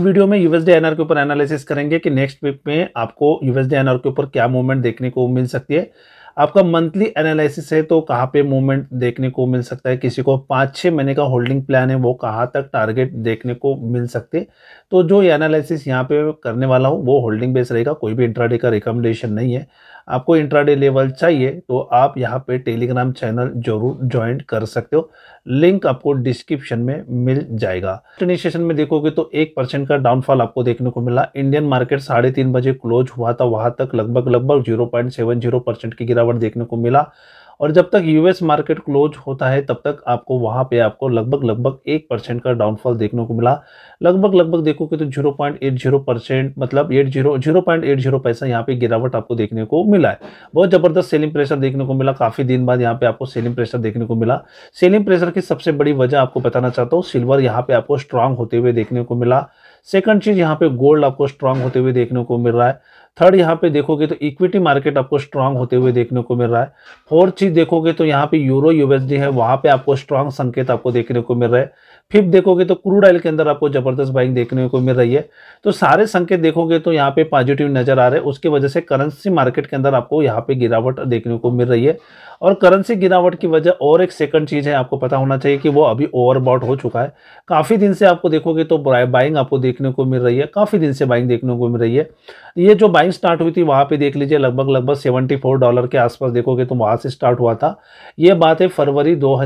video में USD NR के ऊपर एनालिसिस करेंगे कि नेक्स्ट वीक में आपको यूएसडी एनआर के ऊपर क्या मूवमेंट देखने को मिल सकती है आपका मंथली एनालिसिस है तो कहाँ पे मूवमेंट देखने को मिल सकता है किसी को पाँच छः महीने का होल्डिंग प्लान है वो कहाँ तक टारगेट देखने को मिल सकते तो जो ये एनालिसिस यहाँ पे करने वाला हूँ वो होल्डिंग बेस रहेगा कोई भी इंट्राडे का रिकमेंडेशन नहीं है आपको इंट्राडे लेवल चाहिए तो आप यहाँ पे टेलीग्राम चैनल जरूर ज्वाइन कर सकते हो लिंक आपको डिस्क्रिप्शन में मिल जाएगा इनिशिएशन में देखोगे तो एक परसेंट का डाउनफॉल आपको देखने को मिला इंडियन मार्केट साढ़े तीन बजे क्लोज हुआ था वहाँ तक लगभग लगभग zero point seven zero percent की गिरावट देखने को मिला और जब तक यूएस मार्केट क्लोज होता है तब तक आपको वहां पे आपको लगभग लगभग एक परसेंट का डाउनफॉल देखने को मिला लगभग लगभग कि तो zero point eight zero percent मतलब eight zero zero point eight zero पैसा यहाँ पे गिरावट आपको देखने को मिला है बहुत ज़बरदस्त सेलिंग प्रेशर देखने को मिला काफ़ी दिन बाद यहाँ पे आपको सेलिंग प्रेशर देखने को मिला सेलिंग प्रेशर की सबसे बड़ी वजह आपको बताना चाहता हूँ सिल्वर यहाँ पे आपको स्ट्रांग होते हुए देखने को मिला सेकंड चीज यहाँ पे गोल्ड आपको स्ट्रांग होते हुए देखने को मिल रहा है थर्ड यहाँ पे देखोगे तो इक्विटी मार्केट आपको स्ट्रांग होते हुए देखने को मिल रहा है फोर्थ चीज देखोगे तो यहाँ पे यूरो यूएसडी है वहां पे आपको स्ट्रांग संकेत आपको देखने को मिल रहा है फिफ्थ देखोगे तो क्रूड ऑयल के अंदर आपको जबरदस्त बाइंग देखने को मिल रही है तो सारे संकेत देखोगे तो यहाँ पे पॉजिटिव नजर आ रहे हैं उसकी वजह से करेंसी मार्केट के अंदर आपको यहाँ पे गिरावट देखने को मिल रही है और करेंसी गिरावट की वजह और एक सेकंड चीज़ है आपको पता होना चाहिए कि वो अभी ओवरबॉट हो चुका है काफ़ी दिन से आपको देखोगे तो बाइंग आपको देखने को मिल रही है काफ़ी दिन से बाइंग देखने को मिल रही है ये जो बाइंग स्टार्ट हुई थी वहाँ पर देख लीजिए लगभग लगभग सेवेंटी डॉलर के आसपास देखोगे तो वहाँ से स्टार्ट हुआ था ये बात है फरवरी दो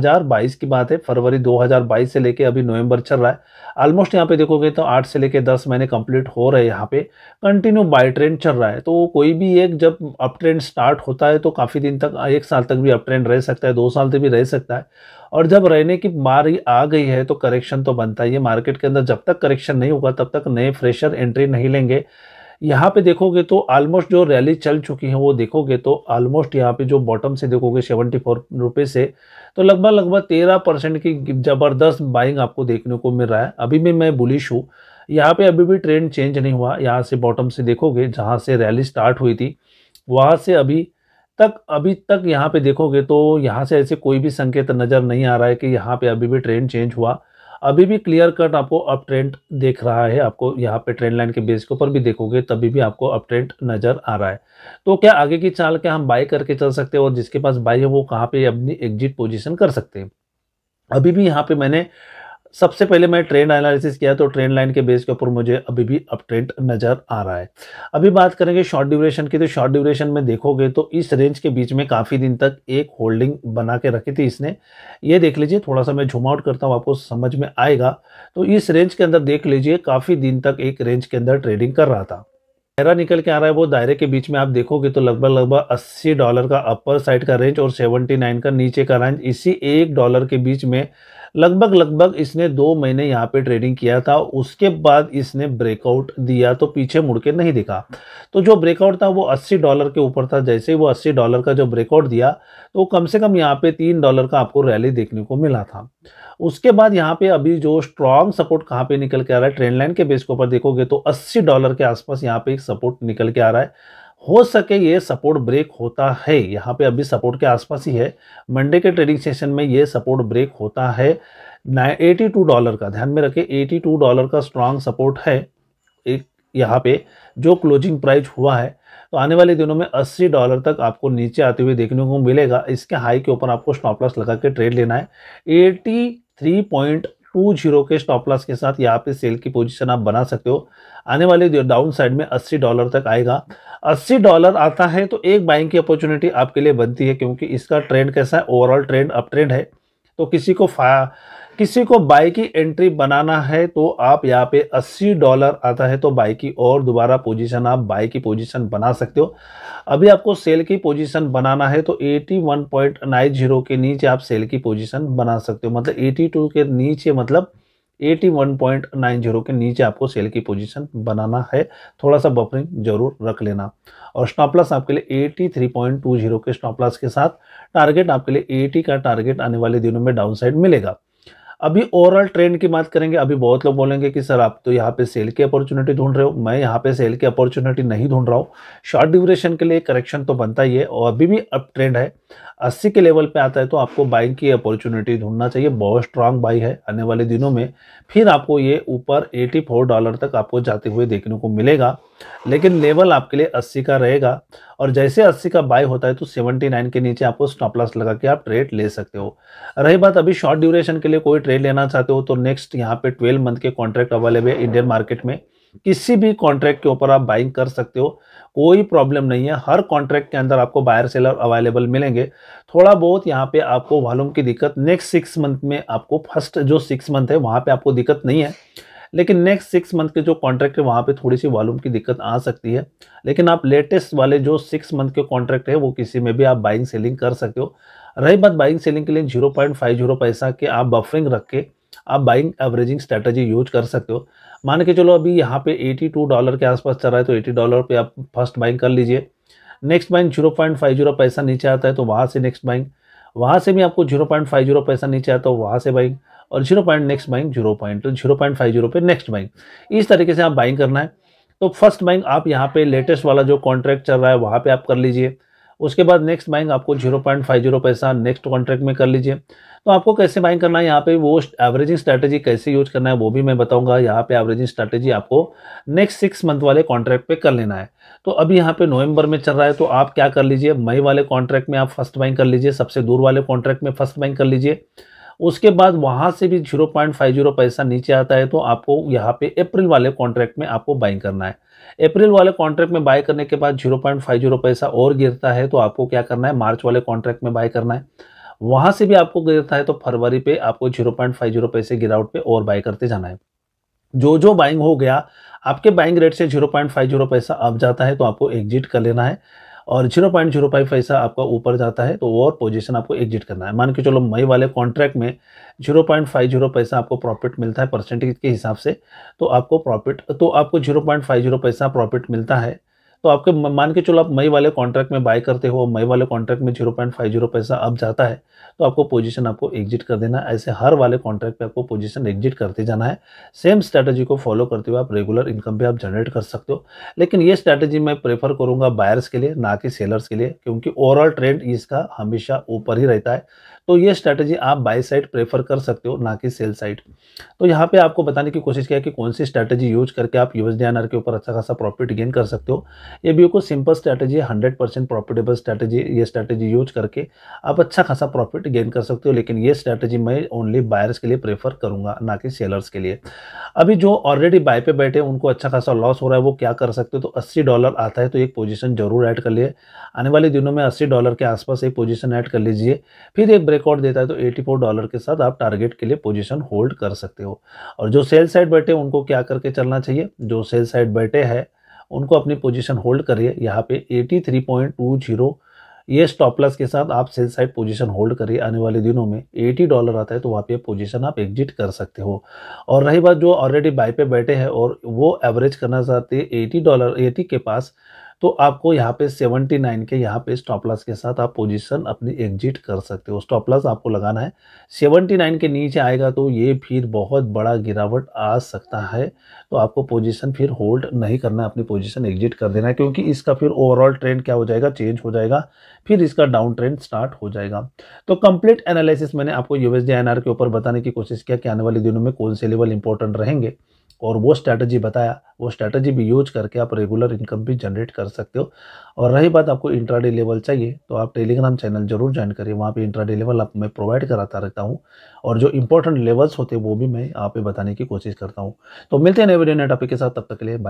की बात है फरवरी दो से लेकर अभी नवंबर चल रहा है ऑलमोस्ट यहाँ पे देखोगे तो आठ से लेके दस महीने कंप्लीट हो रहे हैं यहाँ पे कंटिन्यू बाय ट्रेंड चल रहा है तो कोई भी एक जब अप ट्रेंड स्टार्ट होता है तो काफ़ी दिन तक एक साल तक भी अप ट्रेंड रह सकता है दो साल तक भी रह सकता है और जब रहने की मारी आ गई है तो करेक्शन तो बनता ही है मार्केट के अंदर जब तक करेक्शन नहीं होगा तब तक नए फ्रेशर एंट्री नहीं लेंगे यहाँ पे देखोगे तो ऑलमोस्ट जो रैली चल चुकी है वो देखोगे तो ऑलमोस्ट यहाँ पे जो बॉटम से देखोगे सेवेंटी फोर रुपये से तो लगभग लगभग तेरह परसेंट की ज़बरदस्त बाइंग आपको देखने को मिल रहा है अभी भी मैं बुलिश हूँ यहाँ पे अभी भी ट्रेंड चेंज नहीं हुआ यहाँ से बॉटम से देखोगे जहाँ से रैली स्टार्ट हुई थी वहाँ से अभी तक अभी तक यहाँ पर देखोगे तो यहाँ से ऐसे कोई भी संकेत नज़र नहीं आ रहा है कि यहाँ पर अभी भी ट्रेंड चेंज हुआ अभी भी क्लियर कट आपको अप ट्रेंड देख रहा है आपको यहाँ पे ट्रेंड लाइन के बेस के ऊपर भी देखोगे तभी भी आपको अप ट्रेंड नज़र आ रहा है तो क्या आगे की चाल क्या हम बाई करके चल सकते हैं और जिसके पास बाई है वो कहाँ पे अपनी एग्जिट पोजिशन कर सकते हैं अभी भी यहाँ पे मैंने सबसे पहले मैं ट्रेंड एनालिसिस किया तो ट्रेंड लाइन के बेस के ऊपर मुझे अभी भी अप ट्रेंड नज़र आ रहा है अभी बात करेंगे शॉर्ट ड्यूरेशन की तो शॉर्ट ड्यूरेशन में देखोगे तो इस रेंज के बीच में काफ़ी दिन तक एक होल्डिंग बना के रखी थी इसने ये देख लीजिए थोड़ा सा मैं झुमआउट करता हूँ आपको समझ में आएगा तो इस रेंज के अंदर देख लीजिए काफ़ी दिन तक एक रेंज के अंदर ट्रेडिंग कर रहा था दायरा निकल के आ रहा है वो दायरे के बीच में आप देखोगे तो लगभग लगभग 80 डॉलर का अपर साइड का रेंज और 79 का नीचे का रेंज इसी एक डॉलर के बीच में लगभग लगभग इसने दो महीने यहाँ पे ट्रेडिंग किया था उसके बाद इसने ब्रेकआउट दिया तो पीछे मुड़ के नहीं दिखा तो जो ब्रेकआउट था वो अस्सी डॉलर के ऊपर था जैसे ही वो अस्सी डॉलर का जो ब्रेकआउट दिया तो कम से कम यहाँ पे तीन डॉलर का आपको रैली देखने को मिला था उसके बाद यहाँ पे अभी जो स्ट्रांग सपोर्ट कहाँ पे निकल के आ रहा है ट्रेंड लाइन के बेस के ऊपर देखोगे तो अस्सी डॉलर के आसपास यहाँ पे एक सपोर्ट निकल के आ रहा है हो सके ये सपोर्ट ब्रेक होता है यहाँ पे अभी सपोर्ट के आसपास ही है मंडे के ट्रेडिंग सेशन में ये सपोर्ट ब्रेक होता है एटी टू डॉलर का ध्यान में रखें एटी टू डॉलर का स्ट्रांग सपोर्ट है एक यहाँ पे जो क्लोजिंग प्राइस हुआ है तो आने वाले दिनों में 80 डॉलर तक आपको नीचे आते हुए देखने को मिलेगा इसके हाई के ऊपर आपको स्टॉप लॉस लगा के ट्रेड लेना है एटी टू जीरो के स्टॉप लॉस के साथ यहाँ पे सेल की पोजीशन आप बना सकते हो आने वाले डाउन साइड में 80 डॉलर तक आएगा 80 डॉलर आता है तो एक बाइंग की अपॉर्चुनिटी आपके लिए बनती है क्योंकि इसका ट्रेंड कैसा है ओवरऑल ट्रेंड अप ट्रेंड है तो किसी को किसी को बाई की एंट्री बनाना है तो आप यहाँ पे 80 डॉलर आता है तो बाई की और दोबारा पोजीशन आप बाई की पोजीशन बना सकते हो अभी आपको सेल की पोजीशन बनाना है तो 81.90 के नीचे आप सेल की पोजीशन बना सकते हो मतलब 82 के नीचे मतलब 81.90 के नीचे आपको सेल की पोजीशन बनाना है थोड़ा सा बफरिंग जरूर रख लेना और स्टॉपलस आपके लिए 83.20 के स्टॉपलस के साथ टारगेट आपके लिए 80 का टारगेट आने वाले दिनों में डाउनसाइड मिलेगा अभी ओवरऑल ट्रेंड की बात करेंगे अभी बहुत लोग बोलेंगे कि सर आप तो यहाँ पे सेल की अपॉर्चुनिटी ढूंढ रहे हो मैं यहाँ पे सेल की अपॉर्चुनिटी नहीं ढूंढ रहा हूँ शॉर्ट ड्यूरेशन के लिए करेक्शन तो बनता ही है और अभी भी अप ट्रेंड है अस्सी के लेवल पे आता है तो आपको बाइंग की अपॉर्चुनिटी ढूंढना चाहिए बहुत स्ट्रांग बाई है आने वाले दिनों में फिर आपको ये ऊपर 84 डॉलर तक आपको जाते हुए देखने को मिलेगा लेकिन लेवल आपके लिए 80 का रहेगा और जैसे 80 का बाय होता है तो 79 के नीचे आपको स्टॉप लॉस लगा के आप ट्रेड ले सकते हो रही बात अभी शॉर्ट ड्यूरेशन के लिए कोई ट्रेड लेना चाहते हो तो नेक्स्ट यहाँ पे 12 मंथ के कॉन्ट्रैक्ट अवेलेबल है इंडियन मार्केट में किसी भी कॉन्ट्रैक्ट के ऊपर आप बाइंग कर सकते हो कोई प्रॉब्लम नहीं है हर कॉन्ट्रैक्ट के अंदर आपको बायर सेलर अवेलेबल मिलेंगे थोड़ा बहुत यहाँ पे आपको वॉल्यूम की दिक्कत नेक्स्ट सिक्स मंथ में आपको फर्स्ट जो सिक्स मंथ है वहाँ पे आपको दिक्कत नहीं है लेकिन नेक्स्ट सिक्स मंथ के जो कॉन्ट्रैक्ट है वहाँ पर थोड़ी सी वॉल्यूम की दिक्कत आ सकती है लेकिन आप लेटेस्ट वाले जो सिक्स मंथ के कॉन्ट्रैक्ट है वो किसी में भी आप बाइंग सेलिंग कर सकते हो रही बात बाइंग सेलिंग के लिए जीरो पॉइंट फाइव जीरो पैसा के आप बफरिंग रख के आप बाइंग एवरेजिंग स्ट्रेटजी यूज कर सकते हो मान के चलो अभी यहाँ पे 82 डॉलर के आसपास चल रहा है तो 80 डॉलर पे आप फर्स्ट बाइंग कर लीजिए next buying zero point five zero पैसा नीचे आता है तो वहाँ से नेक्स्ट बाइंग वहाँ से भी आपको जीरो पॉइंट फाइव जीरो पैसा नीचे आता है तो वहाँ से बाइंग और zero point next buying zero point zero point five zero पे नेक्स्ट बाइंग इस तरीके से आप बाइंग करना है तो फर्स्ट बाइंग आप यहाँ पे लेटेस्ट वाला जो कॉन्ट्रैक्ट चल रहा है वहाँ पर आप कर लीजिए उसके बाद नेक्स्ट बाइंग आपको जीरो पॉइंट फाइव जीरो पैसा नेक्स्ट कॉन्ट्रैक्ट में कर लीजिए तो आपको कैसे बाइंग करना है यहाँ पे वो एवरेजिंग स्ट्रैटेजी कैसे यूज करना है वो भी मैं बताऊंगा यहाँ पे एवरेजिंग स्ट्रैटेजी आपको नेक्स्ट सिक्स मंथ वाले कॉन्ट्रैक्ट पे कर लेना है तो अभी यहाँ पे नवंबर में चल रहा है तो आप क्या कर लीजिए मई वाले कॉन्ट्रैक्ट में आप फर्स्ट बाइंग कर लीजिए सबसे दूर वाले कॉन्ट्रैक्ट में फर्स्ट बाइंग कर लीजिए उसके बाद वहाँ से भी जीरो पॉइंट फाइव जीरो पैसा नीचे आता है तो आपको यहाँ पे अप्रैल वाले कॉन्ट्रैक्ट में आपको बाइंग करना है अप्रैल वाले कॉन्ट्रैक्ट में बाय करने के बाद जीरो पॉइंट फाइव जीरो पैसा और गिरता है तो आपको क्या करना है मार्च वाले कॉन्ट्रैक्ट में बाय करना है वहाँ से भी आपको गिरता है तो फरवरी पे आपको जीरो पॉइंट फाइव जीरो पैसे गिरावट पर और बाय करते जाना है जो जो बाइंग हो गया आपके बाइंग रेट से जीरो पॉइंट फाइव जीरो पैसा अब जाता है तो आपको एग्जिट कर लेना है और जीरो पॉइंट जीरो फाइव पैसा आपका ऊपर जाता है तो और पोजीशन आपको एग्जिट करना है मान के चलो मई वाले कॉन्ट्रैक्ट में जीरो पॉइंट फाइव जीरो पैसा आपको प्रॉफिट मिलता है परसेंटेज के हिसाब से तो आपको प्रॉफिट तो आपको जीरो पॉइंट फाइव जीरो पैसा प्रॉफिट मिलता है तो आपके मान के चलो आप मई वाले कॉन्ट्रैक्ट में बाय करते हो मई वाले कॉन्ट्रैक्ट में जीरो पॉइंट फाइव जीरो पैसा अब जाता है तो आपको पोजीशन आपको एग्जिट कर देना है ऐसे हर वाले कॉन्ट्रैक्ट पे आपको पोजीशन एग्जिट करते जाना है सेम स्ट्रैटेजी को फॉलो करते हुए आप रेगुलर इनकम भी आप जनरेट कर सकते हो लेकिन ये स्ट्रैटेजी मैं प्रेफर करूँगा बायर्स के लिए ना कि सेलर्स के लिए क्योंकि ओवरऑल ट्रेंड इसका हमेशा ऊपर ही रहता है तो ये स्ट्रैटेजी आप बाय साइड प्रेफर कर सकते हो ना कि सेल साइड तो यहाँ पे आपको बताने की कोशिश किया कि कौन सी स्ट्रैटेजी यूज करके आप यूएस डी के ऊपर अच्छा खासा प्रॉफिट गेन कर सकते हो ये भी सिंपल स्ट्रैटेजी है हंड्रेड परसेंट प्रॉफिटेबल स्ट्रैटेजी ये स्ट्रैटेजी यूज करके आप अच्छा खासा प्रॉफिट गेन कर सकते हो लेकिन ये स्ट्रैटेजी मैं ओनली बायर्स के लिए प्रेफर करूंगा ना कि सेलर्स के लिए अभी जो ऑलरेडी बाय पे बैठे उनको अच्छा खासा लॉस हो रहा है वो क्या कर सकते हो तो अस्सी डॉलर आता है तो एक पोजिशन जरूर ऐड कर लिए आने वाले दिनों में अस्सी डॉलर के आसपास एक पोजिशन ऐड कर लीजिए फिर एक ब्रेक रिकॉर्ड देता है तो 84 डॉलर के साथ आप टारगेट के लिए पोजीशन होल्ड कर सकते हो और जो सेल साइड बैठे उनको क्या करके चलना चाहिए जो सेल साइड बैठे हैं उनको अपनी पोजीशन होल्ड करिए यहाँ पे 83.20 ये स्टॉप लॉस के साथ आप सेल साइड पोजीशन होल्ड करिए आने वाले दिनों में 80 डॉलर आता है तो वहाँ पे पोजीशन आप एग्जिट कर सकते हो और रही बात जो ऑलरेडी बाई पे बैठे हैं और वो एवरेज करना चाहते हैं 80 डॉलर 80 के पास तो आपको यहाँ पे 79 के यहाँ पे स्टॉप लॉस के साथ आप पोजीशन अपनी एग्जिट कर सकते हो स्टॉप लॉस आपको लगाना है 79 के नीचे आएगा तो ये फिर बहुत बड़ा गिरावट आ सकता है तो आपको पोजीशन फिर होल्ड नहीं करना है अपनी पोजीशन एग्जिट कर देना है क्योंकि इसका फिर ओवरऑल ट्रेंड क्या हो जाएगा चेंज हो जाएगा फिर इसका डाउन ट्रेंड स्टार्ट हो जाएगा तो कंप्लीट एनालिसिस मैंने आपको यूएसडी एनआर के ऊपर बताने की कोशिश किया कि आने वाले दिनों में कौन से लेवल इंपॉर्टेंट रहेंगे और वो स्ट्रैटेजी बताया वो स्ट्रैटेजी भी यूज करके आप रेगुलर इनकम भी जनरेट कर सकते हो और रही बात आपको डे लेवल चाहिए तो आप टेलीग्राम चैनल जरूर ज्वाइन करिए वहाँ पे डे लेवल आप मैं प्रोवाइड कराता रहता हूँ और जो इंपॉर्टेंट लेवल्स होते हैं वो भी मैं आप बताने की कोशिश करता हूँ तो मिलते हैं नए वीडियो नए टॉपिक के साथ तब तक के लिए बाय